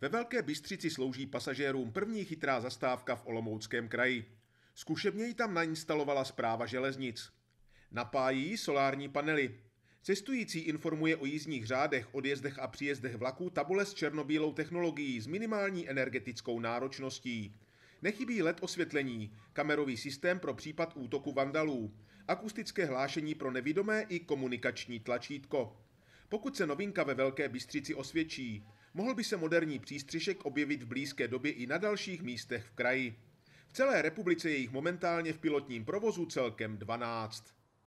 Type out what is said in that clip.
Ve Velké Bystřici slouží pasažérům první chytrá zastávka v Olomouckém kraji. Zkušebně ji tam nainstalovala zpráva železnic. Napájí solární panely. Cestující informuje o jízdních řádech, odjezdech a příjezdech vlaků tabule s černobílou technologií s minimální energetickou náročností. Nechybí LED osvětlení, kamerový systém pro případ útoku vandalů, akustické hlášení pro nevidomé i komunikační tlačítko. Pokud se novinka ve Velké Bystřici osvědčí, mohl by se moderní přístřišek objevit v blízké době i na dalších místech v kraji. V celé republice je jich momentálně v pilotním provozu celkem 12.